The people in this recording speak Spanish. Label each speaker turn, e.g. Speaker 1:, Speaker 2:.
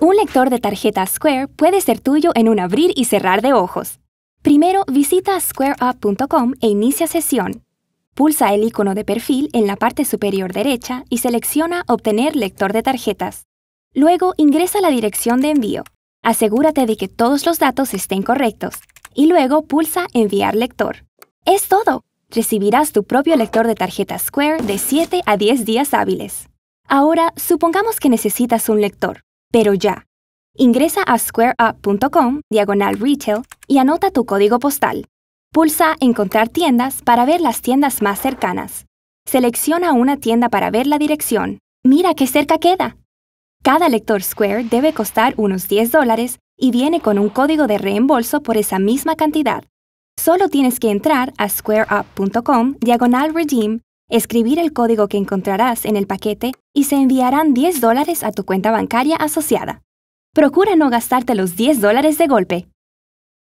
Speaker 1: Un lector de tarjeta Square puede ser tuyo en un abrir y cerrar de ojos. Primero, visita squareup.com e inicia sesión. Pulsa el icono de perfil en la parte superior derecha y selecciona Obtener lector de tarjetas. Luego, ingresa la dirección de envío. Asegúrate de que todos los datos estén correctos y luego pulsa Enviar lector. ¡Es todo! Recibirás tu propio lector de tarjetas Square de 7 a 10 días hábiles. Ahora, supongamos que necesitas un lector pero ya. Ingresa a squareup.com diagonal retail y anota tu código postal. Pulsa Encontrar tiendas para ver las tiendas más cercanas. Selecciona una tienda para ver la dirección. Mira qué cerca queda. Cada lector Square debe costar unos 10 dólares y viene con un código de reembolso por esa misma cantidad. Solo tienes que entrar a squareup.com diagonal redeem escribir el código que encontrarás en el paquete y se enviarán 10 dólares a tu cuenta bancaria asociada. Procura no gastarte los 10 dólares de golpe.